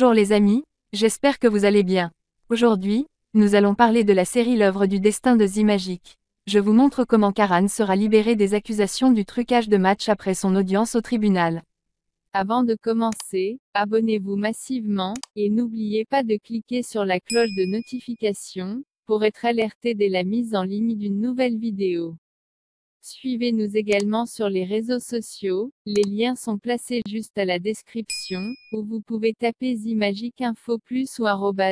Bonjour les amis, j'espère que vous allez bien. Aujourd'hui, nous allons parler de la série L'œuvre du destin de Zimagic. Je vous montre comment Karan sera libéré des accusations du trucage de match après son audience au tribunal. Avant de commencer, abonnez-vous massivement, et n'oubliez pas de cliquer sur la cloche de notification, pour être alerté dès la mise en ligne d'une nouvelle vidéo. Suivez-nous également sur les réseaux sociaux, les liens sont placés juste à la description, ou vous pouvez taper zimagicinfo Info Plus ou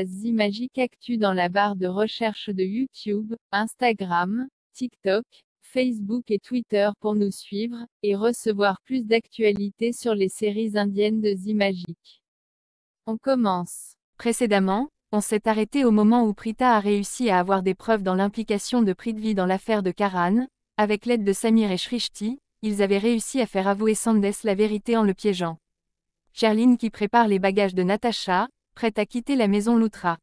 Zimagic Actu dans la barre de recherche de YouTube, Instagram, TikTok, Facebook et Twitter pour nous suivre, et recevoir plus d'actualités sur les séries indiennes de Zimagic. On commence. Précédemment, on s'est arrêté au moment où Prita a réussi à avoir des preuves dans l'implication de Prithvi dans l'affaire de Karan, avec l'aide de Samir et Shrishti, ils avaient réussi à faire avouer Sandes la vérité en le piégeant. Cherline qui prépare les bagages de Natacha, prête à quitter la maison Loutra.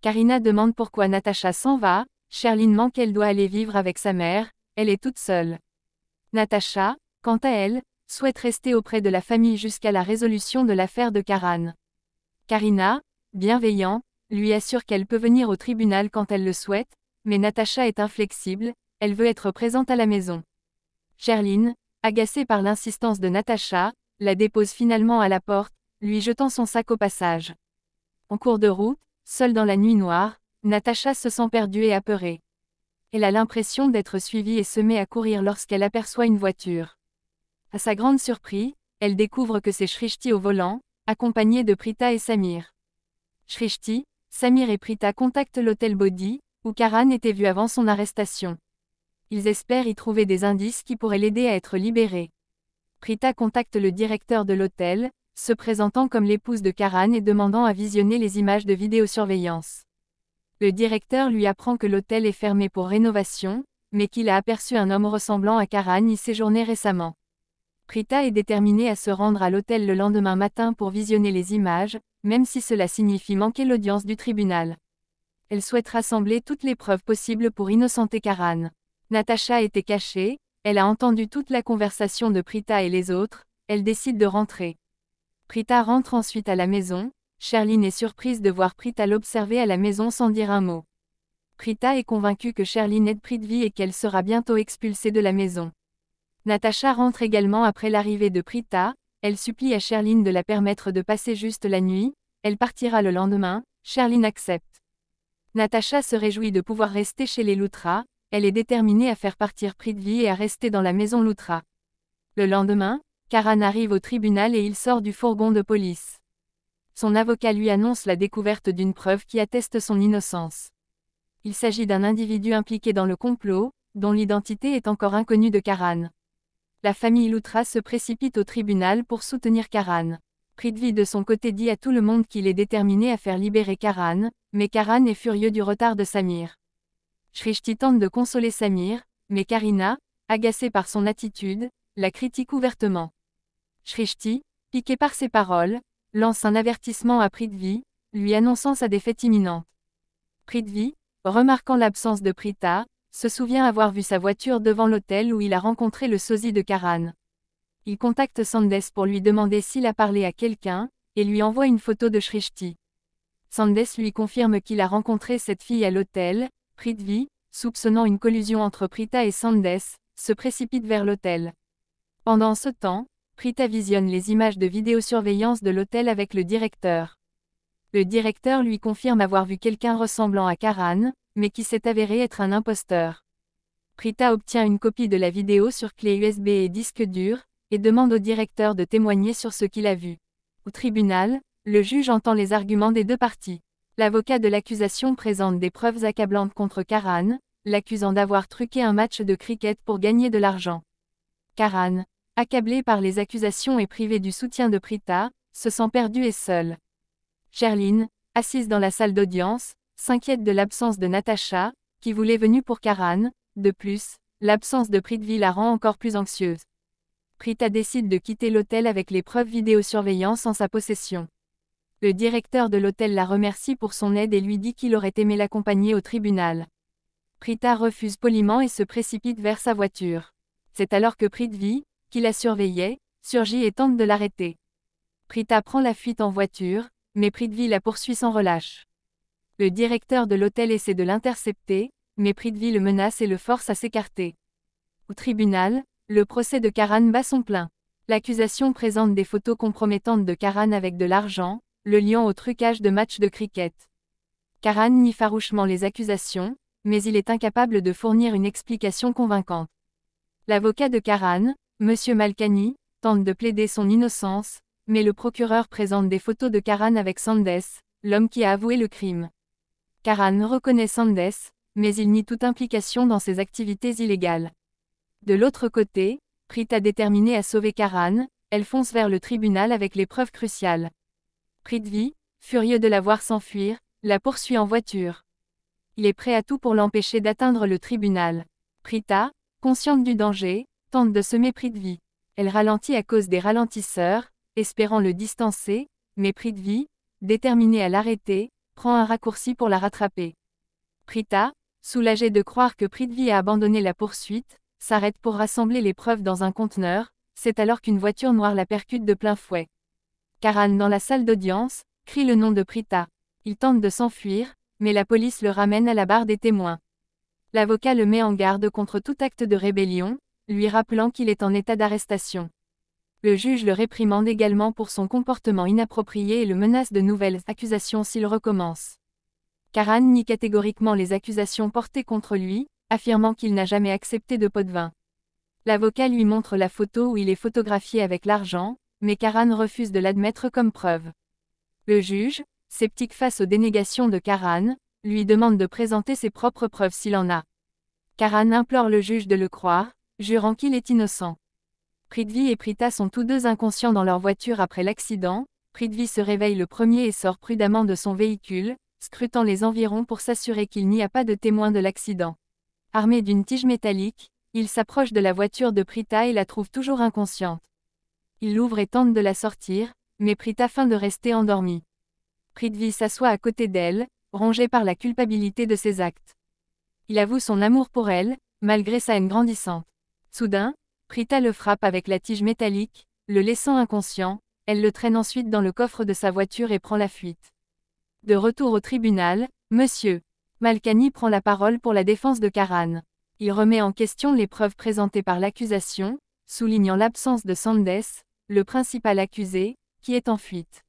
Karina demande pourquoi Natacha s'en va, Cherline ment qu'elle doit aller vivre avec sa mère, elle est toute seule. Natacha, quant à elle, souhaite rester auprès de la famille jusqu'à la résolution de l'affaire de Karan. Karina, bienveillant, lui assure qu'elle peut venir au tribunal quand elle le souhaite, mais Natacha est inflexible, elle veut être présente à la maison. Cherline, agacée par l'insistance de Natacha, la dépose finalement à la porte, lui jetant son sac au passage. En cours de route, seule dans la nuit noire, Natacha se sent perdue et apeurée. Elle a l'impression d'être suivie et se met à courir lorsqu'elle aperçoit une voiture. À sa grande surprise, elle découvre que c'est Shrishti au volant, accompagnée de Prita et Samir. Shrishti, Samir et Prita contactent l'hôtel Bodhi, où Karan était vu avant son arrestation. Ils espèrent y trouver des indices qui pourraient l'aider à être libérée. Prita contacte le directeur de l'hôtel, se présentant comme l'épouse de Karan et demandant à visionner les images de vidéosurveillance. Le directeur lui apprend que l'hôtel est fermé pour rénovation, mais qu'il a aperçu un homme ressemblant à Karan y séjourner récemment. Prita est déterminée à se rendre à l'hôtel le lendemain matin pour visionner les images, même si cela signifie manquer l'audience du tribunal. Elle souhaite rassembler toutes les preuves possibles pour innocenter Karan. Natacha était cachée, elle a entendu toute la conversation de Prita et les autres, elle décide de rentrer. Prita rentre ensuite à la maison, Sherline est surprise de voir Prita l'observer à la maison sans dire un mot. Prita est convaincue que Sherline est prix de vie et qu'elle sera bientôt expulsée de la maison. Natacha rentre également après l'arrivée de Prita, elle supplie à Sherline de la permettre de passer juste la nuit, elle partira le lendemain, Sherline accepte. Natacha se réjouit de pouvoir rester chez les Loutras, elle est déterminée à faire partir Pridvi et à rester dans la maison Loutra. Le lendemain, Karan arrive au tribunal et il sort du fourgon de police. Son avocat lui annonce la découverte d'une preuve qui atteste son innocence. Il s'agit d'un individu impliqué dans le complot, dont l'identité est encore inconnue de Karan. La famille Loutra se précipite au tribunal pour soutenir Karan. Pridvi, de son côté dit à tout le monde qu'il est déterminé à faire libérer Karan, mais Karan est furieux du retard de Samir. Shrishti tente de consoler Samir, mais Karina, agacée par son attitude, la critique ouvertement. Shrishti, piqué par ses paroles, lance un avertissement à Prithvi, lui annonçant sa défaite imminente. Prithvi, remarquant l'absence de Prita, se souvient avoir vu sa voiture devant l'hôtel où il a rencontré le sosie de Karan. Il contacte Sandes pour lui demander s'il a parlé à quelqu'un, et lui envoie une photo de Shrishti. Sandes lui confirme qu'il a rencontré cette fille à l'hôtel, Pritvi, soupçonnant une collusion entre Prita et Sandes, se précipite vers l'hôtel. Pendant ce temps, Prita visionne les images de vidéosurveillance de l'hôtel avec le directeur. Le directeur lui confirme avoir vu quelqu'un ressemblant à Karan, mais qui s'est avéré être un imposteur. Prita obtient une copie de la vidéo sur clé USB et disque dur, et demande au directeur de témoigner sur ce qu'il a vu. Au tribunal, le juge entend les arguments des deux parties. L'avocat de l'accusation présente des preuves accablantes contre Karan, l'accusant d'avoir truqué un match de cricket pour gagner de l'argent. Karan, accablé par les accusations et privé du soutien de Prita, se sent perdu et seul. Cherline, assise dans la salle d'audience, s'inquiète de l'absence de Natacha, qui voulait venir pour Karan, de plus, l'absence de Pritvi la rend encore plus anxieuse. Prita décide de quitter l'hôtel avec les preuves vidéosurveillance en sa possession. Le directeur de l'hôtel la remercie pour son aide et lui dit qu'il aurait aimé l'accompagner au tribunal. Prita refuse poliment et se précipite vers sa voiture. C'est alors que Prithvi, qui la surveillait, surgit et tente de l'arrêter. Prita prend la fuite en voiture, mais Pritvi la poursuit sans relâche. Le directeur de l'hôtel essaie de l'intercepter, mais Prithvi le menace et le force à s'écarter. Au tribunal, le procès de Karan bat son plein. L'accusation présente des photos compromettantes de Karan avec de l'argent, le lion au trucage de matchs de cricket. Karan nie farouchement les accusations, mais il est incapable de fournir une explication convaincante. L'avocat de Karan, M. Malkani, tente de plaider son innocence, mais le procureur présente des photos de Karan avec Sandes, l'homme qui a avoué le crime. Karan reconnaît Sandes, mais il nie toute implication dans ses activités illégales. De l'autre côté, Prita déterminée à sauver Karan, elle fonce vers le tribunal avec les preuves cruciales. Prithvi, furieux de la voir s'enfuir, la poursuit en voiture. Il est prêt à tout pour l'empêcher d'atteindre le tribunal. Prita, consciente du danger, tente de semer Prithvi. Elle ralentit à cause des ralentisseurs, espérant le distancer, mais Prithvi, déterminé à l'arrêter, prend un raccourci pour la rattraper. Prita, soulagée de croire que Prithvi a abandonné la poursuite, s'arrête pour rassembler les preuves dans un conteneur, c'est alors qu'une voiture noire la percute de plein fouet. Karan dans la salle d'audience, crie le nom de Prita. Il tente de s'enfuir, mais la police le ramène à la barre des témoins. L'avocat le met en garde contre tout acte de rébellion, lui rappelant qu'il est en état d'arrestation. Le juge le réprimande également pour son comportement inapproprié et le menace de nouvelles accusations s'il recommence. Karan nie catégoriquement les accusations portées contre lui, affirmant qu'il n'a jamais accepté de pot de vin. L'avocat lui montre la photo où il est photographié avec l'argent, mais Karan refuse de l'admettre comme preuve. Le juge, sceptique face aux dénégations de Karan, lui demande de présenter ses propres preuves s'il en a. Karan implore le juge de le croire, jurant qu'il est innocent. Pridvi et Prita sont tous deux inconscients dans leur voiture après l'accident, Pridvi se réveille le premier et sort prudemment de son véhicule, scrutant les environs pour s'assurer qu'il n'y a pas de témoin de l'accident. Armé d'une tige métallique, il s'approche de la voiture de Prita et la trouve toujours inconsciente. Il l'ouvre et tente de la sortir, mais Prit afin de rester endormi. Prithvi s'assoit à côté d'elle, rongé par la culpabilité de ses actes. Il avoue son amour pour elle, malgré sa haine grandissante. Soudain, Prita le frappe avec la tige métallique, le laissant inconscient, elle le traîne ensuite dans le coffre de sa voiture et prend la fuite. De retour au tribunal, Monsieur Malkani prend la parole pour la défense de Karan. Il remet en question les preuves présentées par l'accusation, soulignant l'absence de Sandes, le principal accusé, qui est en fuite.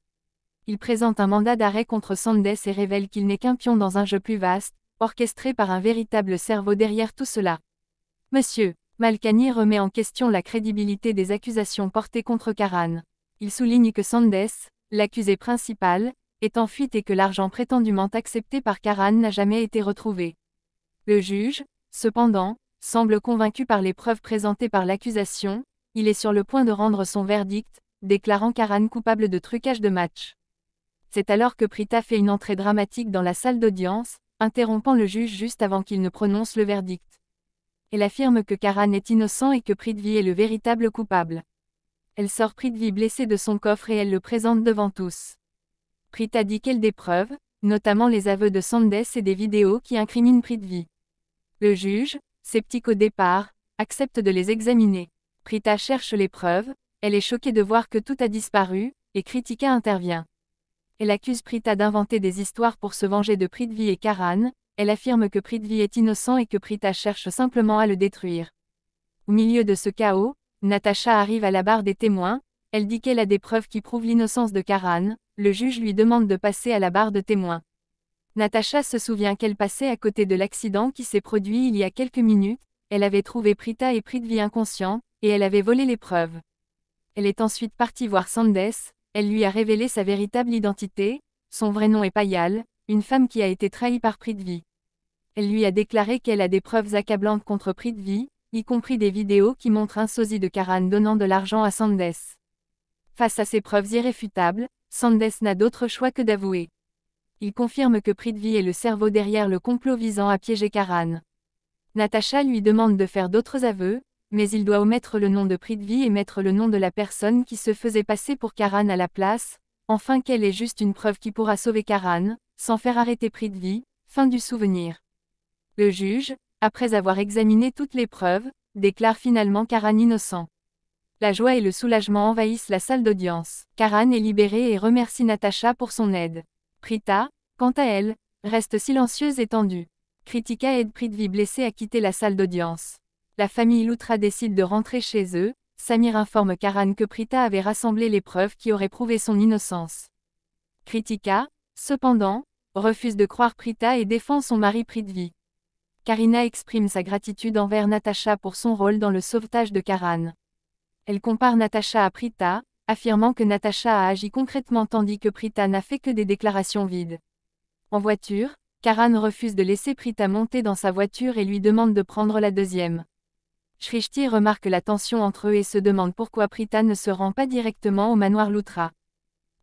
Il présente un mandat d'arrêt contre Sandes et révèle qu'il n'est qu'un pion dans un jeu plus vaste, orchestré par un véritable cerveau derrière tout cela. Monsieur, Malkani remet en question la crédibilité des accusations portées contre Karan. Il souligne que Sandes, l'accusé principal, est en fuite et que l'argent prétendument accepté par Karan n'a jamais été retrouvé. Le juge, cependant, semble convaincu par les preuves présentées par l'accusation, il est sur le point de rendre son verdict, déclarant Karan coupable de trucage de match. C'est alors que Prita fait une entrée dramatique dans la salle d'audience, interrompant le juge juste avant qu'il ne prononce le verdict. Elle affirme que Karan est innocent et que Prithvi est le véritable coupable. Elle sort Prithvi blessé de son coffre et elle le présente devant tous. Prita dit qu'elle des preuves, notamment les aveux de Sandes et des vidéos qui incriminent Prithvi. Le juge, sceptique au départ, accepte de les examiner. Prita cherche les preuves, elle est choquée de voir que tout a disparu, et Kritika intervient. Elle accuse Prita d'inventer des histoires pour se venger de Prithvi et Karan, elle affirme que Prithvi est innocent et que Prita cherche simplement à le détruire. Au milieu de ce chaos, Natacha arrive à la barre des témoins, elle dit qu'elle a des preuves qui prouvent l'innocence de Karan, le juge lui demande de passer à la barre de témoins. Natacha se souvient qu'elle passait à côté de l'accident qui s'est produit il y a quelques minutes, elle avait trouvé Prita et Prithvi inconscients, et elle avait volé les preuves. Elle est ensuite partie voir Sandes, elle lui a révélé sa véritable identité, son vrai nom est Payal, une femme qui a été trahie par Prithvi. Elle lui a déclaré qu'elle a des preuves accablantes contre Prithvi, y compris des vidéos qui montrent un sosie de Karan donnant de l'argent à Sandes. Face à ces preuves irréfutables, Sandes n'a d'autre choix que d'avouer. Il confirme que Prithvi est le cerveau derrière le complot visant à piéger Karan. Natacha lui demande de faire d'autres aveux, mais il doit omettre le nom de Prithvi et mettre le nom de la personne qui se faisait passer pour Karan à la place, enfin qu'elle est juste une preuve qui pourra sauver Karan, sans faire arrêter Prithvi, fin du souvenir. Le juge, après avoir examiné toutes les preuves, déclare finalement Karan innocent. La joie et le soulagement envahissent la salle d'audience. Karan est libérée et remercie Natacha pour son aide. Prita, quant à elle, reste silencieuse et tendue. Kritika aide Prithvi blessé à quitter la salle d'audience la famille Loutra décide de rentrer chez eux, Samir informe Karan que Prita avait rassemblé les preuves qui auraient prouvé son innocence. Kritika, cependant, refuse de croire Prita et défend son mari Pritvi. Karina exprime sa gratitude envers Natasha pour son rôle dans le sauvetage de Karan. Elle compare Natasha à Prita, affirmant que Natasha a agi concrètement tandis que Prita n'a fait que des déclarations vides. En voiture, Karan refuse de laisser Prita monter dans sa voiture et lui demande de prendre la deuxième. Shrishti remarque la tension entre eux et se demande pourquoi Prita ne se rend pas directement au manoir Loutra.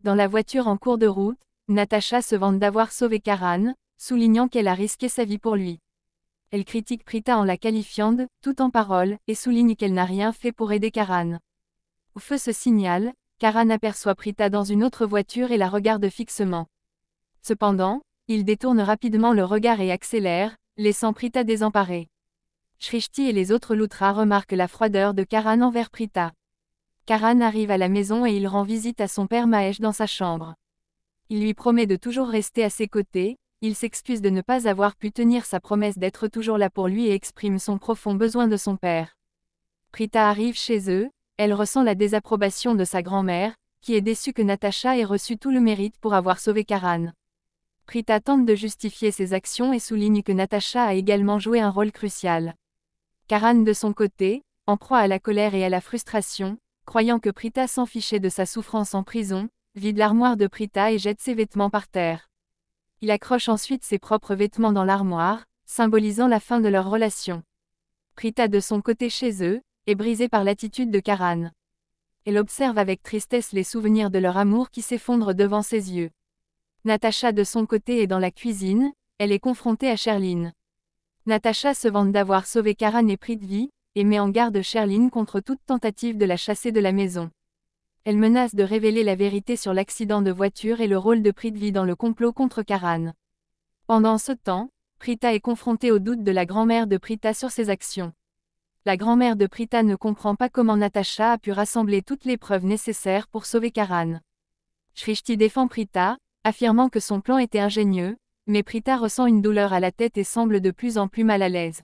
Dans la voiture en cours de route, Natasha se vante d'avoir sauvé Karan, soulignant qu'elle a risqué sa vie pour lui. Elle critique Prita en la qualifiant de « tout en parole » et souligne qu'elle n'a rien fait pour aider Karan. Au feu ce signal, Karan aperçoit Prita dans une autre voiture et la regarde fixement. Cependant, il détourne rapidement le regard et accélère, laissant Prita désemparée. Shrishti et les autres Loutras remarquent la froideur de Karan envers Prita. Karan arrive à la maison et il rend visite à son père Mahesh dans sa chambre. Il lui promet de toujours rester à ses côtés, il s'excuse de ne pas avoir pu tenir sa promesse d'être toujours là pour lui et exprime son profond besoin de son père. Prita arrive chez eux, elle ressent la désapprobation de sa grand-mère, qui est déçue que Natacha ait reçu tout le mérite pour avoir sauvé Karan. Prita tente de justifier ses actions et souligne que Natacha a également joué un rôle crucial. Karan de son côté, en proie à la colère et à la frustration, croyant que Prita s'en fichait de sa souffrance en prison, vide l'armoire de Prita et jette ses vêtements par terre. Il accroche ensuite ses propres vêtements dans l'armoire, symbolisant la fin de leur relation. Prita de son côté chez eux, est brisée par l'attitude de Karan. Elle observe avec tristesse les souvenirs de leur amour qui s'effondrent devant ses yeux. Natacha de son côté est dans la cuisine, elle est confrontée à Sherline. Natacha se vante d'avoir sauvé Karan et vie, et met en garde Sherlyn contre toute tentative de la chasser de la maison. Elle menace de révéler la vérité sur l'accident de voiture et le rôle de Prithvi dans le complot contre Karan. Pendant ce temps, Prita est confrontée au doute de la grand-mère de Prita sur ses actions. La grand-mère de Prita ne comprend pas comment Natacha a pu rassembler toutes les preuves nécessaires pour sauver Karan. Shrishti défend Prita, affirmant que son plan était ingénieux, mais Prita ressent une douleur à la tête et semble de plus en plus mal à l'aise.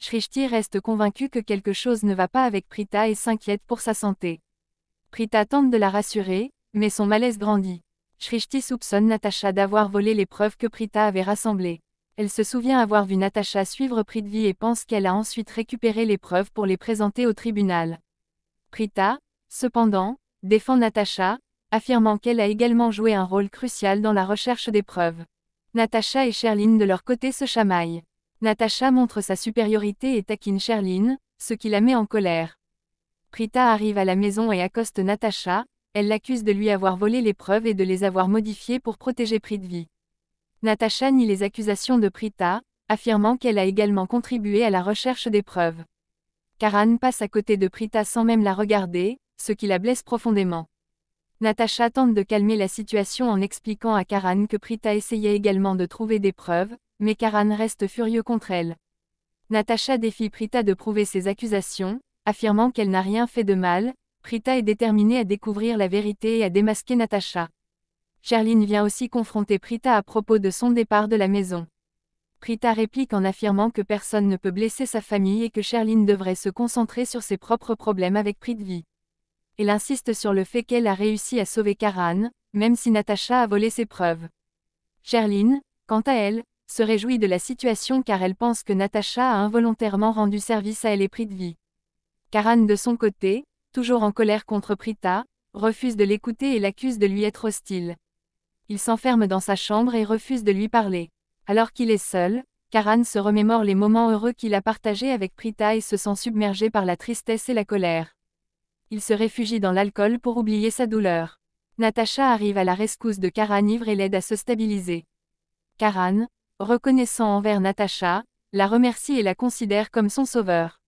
Shrishti reste convaincu que quelque chose ne va pas avec Prita et s'inquiète pour sa santé. Prita tente de la rassurer, mais son malaise grandit. Shrishti soupçonne Natacha d'avoir volé les preuves que Prita avait rassemblées. Elle se souvient avoir vu Natacha suivre vie et pense qu'elle a ensuite récupéré les preuves pour les présenter au tribunal. Prita, cependant, défend Natacha, affirmant qu'elle a également joué un rôle crucial dans la recherche des preuves. Natacha et Sherline de leur côté se chamaillent. Natacha montre sa supériorité et taquine Sherline, ce qui la met en colère. Prita arrive à la maison et accoste Natacha, elle l'accuse de lui avoir volé les preuves et de les avoir modifiées pour protéger Pritvi. Natacha nie les accusations de Prita, affirmant qu'elle a également contribué à la recherche des preuves. Karan passe à côté de Prita sans même la regarder, ce qui la blesse profondément. Natacha tente de calmer la situation en expliquant à Karan que Prita essayait également de trouver des preuves, mais Karan reste furieux contre elle. Natacha défie Prita de prouver ses accusations, affirmant qu'elle n'a rien fait de mal, Prita est déterminée à découvrir la vérité et à démasquer Natacha. Cherline vient aussi confronter Prita à propos de son départ de la maison. Prita réplique en affirmant que personne ne peut blesser sa famille et que Cherline devrait se concentrer sur ses propres problèmes avec vie elle insiste sur le fait qu'elle a réussi à sauver Karan, même si Natacha a volé ses preuves. Cherline, quant à elle, se réjouit de la situation car elle pense que Natacha a involontairement rendu service à elle et pris de vie. Karan de son côté, toujours en colère contre Prita, refuse de l'écouter et l'accuse de lui être hostile. Il s'enferme dans sa chambre et refuse de lui parler. Alors qu'il est seul, Karan se remémore les moments heureux qu'il a partagés avec Prita et se sent submergé par la tristesse et la colère. Il se réfugie dans l'alcool pour oublier sa douleur. Natacha arrive à la rescousse de Karan ivre et l'aide à se stabiliser. Karan, reconnaissant envers Natacha, la remercie et la considère comme son sauveur.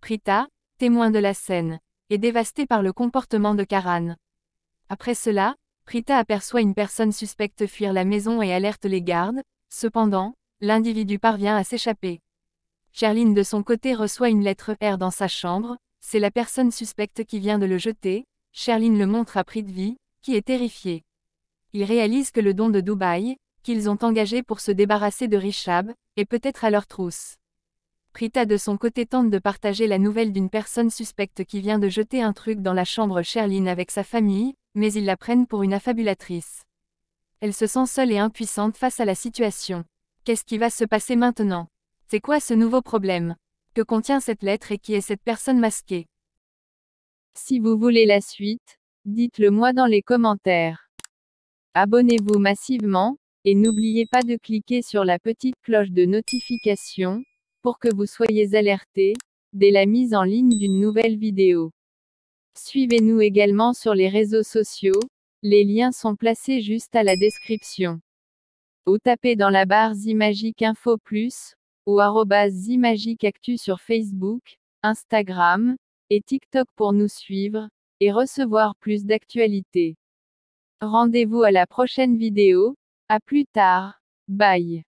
Prita, témoin de la scène, est dévastée par le comportement de Karan. Après cela, Prita aperçoit une personne suspecte fuir la maison et alerte les gardes, cependant, l'individu parvient à s'échapper. Cherline de son côté reçoit une lettre R dans sa chambre, c'est la personne suspecte qui vient de le jeter, Sherline le montre à vie, qui est terrifié. Il réalise que le don de Dubaï, qu'ils ont engagé pour se débarrasser de Richab, est peut-être à leur trousse. Prita de son côté tente de partager la nouvelle d'une personne suspecte qui vient de jeter un truc dans la chambre Sherline avec sa famille, mais ils la prennent pour une affabulatrice. Elle se sent seule et impuissante face à la situation. Qu'est-ce qui va se passer maintenant C'est quoi ce nouveau problème que contient cette lettre et qui est cette personne masquée. Si vous voulez la suite, dites-le moi dans les commentaires. Abonnez-vous massivement, et n'oubliez pas de cliquer sur la petite cloche de notification, pour que vous soyez alerté, dès la mise en ligne d'une nouvelle vidéo. Suivez-nous également sur les réseaux sociaux, les liens sont placés juste à la description. Ou tapez dans la barre Zimagique Info Plus, ou Actu sur Facebook, Instagram et TikTok pour nous suivre et recevoir plus d'actualités. Rendez-vous à la prochaine vidéo, à plus tard, bye.